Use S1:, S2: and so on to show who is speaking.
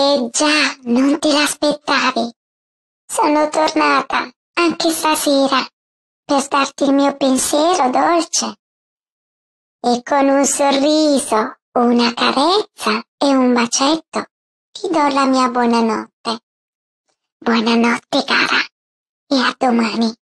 S1: Eh già, non te l'aspettavi.
S2: Sono tornata, anche stasera, per darti il mio pensiero dolce. E con un sorriso, una carezza e un bacetto ti do la mia buonanotte. Buonanotte
S1: cara, e a domani.